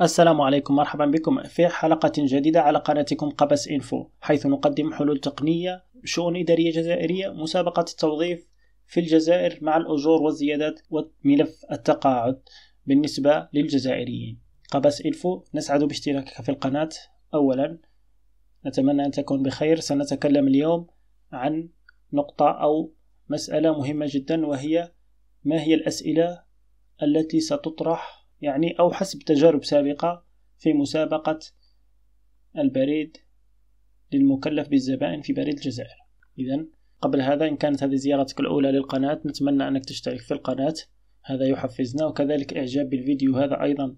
السلام عليكم مرحبا بكم في حلقة جديدة على قناتكم قبس إنفو حيث نقدم حلول تقنية شؤون إدارية جزائرية مسابقة التوظيف في الجزائر مع الأجور والزيادات وملف التقاعد بالنسبة للجزائريين قبس إنفو نسعد باشتراكك في القناة أولا نتمنى أن تكون بخير سنتكلم اليوم عن نقطة أو مسألة مهمة جدا وهي ما هي الأسئلة التي ستطرح يعني أو حسب تجارب سابقة في مسابقة البريد للمكلف بالزبائن في بريد الجزائر إذا قبل هذا إن كانت هذه زيارتك الأولى للقناة نتمنى أنك تشترك في القناة هذا يحفزنا وكذلك إعجاب بالفيديو هذا أيضا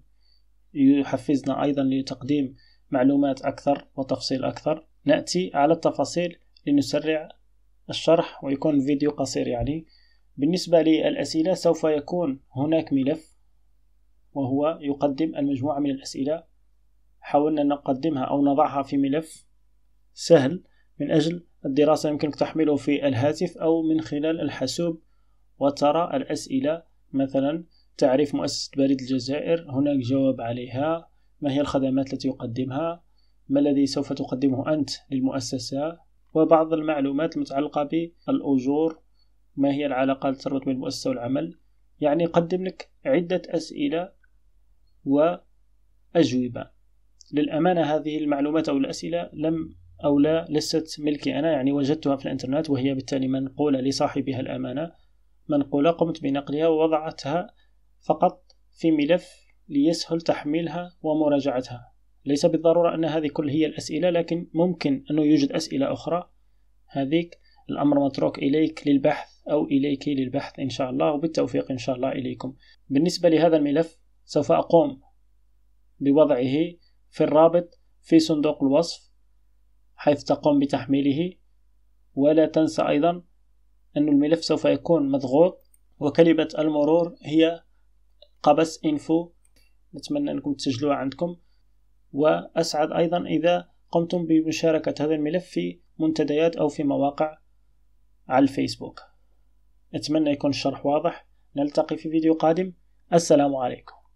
يحفزنا أيضا لتقديم معلومات أكثر وتفصيل أكثر نأتي على التفاصيل لنسرع الشرح ويكون فيديو قصير يعني بالنسبة للأسئلة سوف يكون هناك ملف وهو يقدم المجموعة من الأسئلة حاولنا أن نقدمها أو نضعها في ملف سهل من أجل الدراسة يمكنك تحمله في الهاتف أو من خلال الحاسوب وترى الأسئلة مثلا تعريف مؤسسة بريد الجزائر هناك جواب عليها ما هي الخدمات التي يقدمها ما الذي سوف تقدمه أنت للمؤسسة وبعض المعلومات المتعلقة بالأجور ما هي العلاقة التي تربط بين المؤسسة والعمل يعني يقدم لك عدة أسئلة وأجوبة للأمانة هذه المعلومات أو الأسئلة لم أو لا لست ملكي أنا يعني وجدتها في الإنترنت وهي بالتالي منقولة لصاحبها الأمانة منقولة قمت بنقلها ووضعتها فقط في ملف ليسهل تحميلها ومراجعتها ليس بالضرورة أن هذه كل هي الأسئلة لكن ممكن أنه يوجد أسئلة أخرى هذيك الأمر متروك إليك للبحث أو إليك للبحث إن شاء الله وبالتوفيق إن شاء الله إليكم بالنسبة لهذا الملف سوف أقوم بوضعه في الرابط في صندوق الوصف حيث تقوم بتحميله ولا تنسى أيضا أن الملف سوف يكون مضغوط وكلمة المرور هي قبس إنفو نتمنى أنكم تسجلوها عندكم وأسعد أيضا إذا قمتم بمشاركة هذا الملف في منتديات أو في مواقع على الفيسبوك أتمنى يكون الشرح واضح نلتقي في فيديو قادم السلام عليكم